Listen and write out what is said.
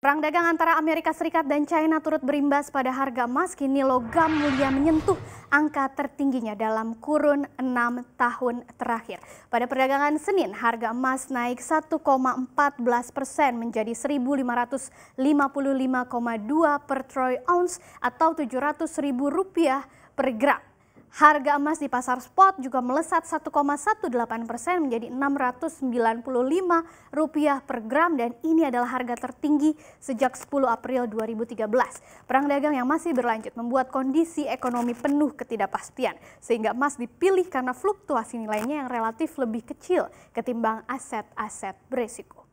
Perang dagang antara Amerika Serikat dan China turut berimbas pada harga emas. Kini logam mulia menyentuh angka tertingginya dalam kurun 6 tahun terakhir. Pada perdagangan Senin, harga emas naik 1,14 persen menjadi 1.555,2 per troy ounce atau 700 ribu rupiah per gram. Harga emas di pasar spot juga melesat 1,18 persen menjadi Rp695 per gram dan ini adalah harga tertinggi sejak 10 April 2013. Perang dagang yang masih berlanjut membuat kondisi ekonomi penuh ketidakpastian sehingga emas dipilih karena fluktuasi nilainya yang relatif lebih kecil ketimbang aset-aset berisiko.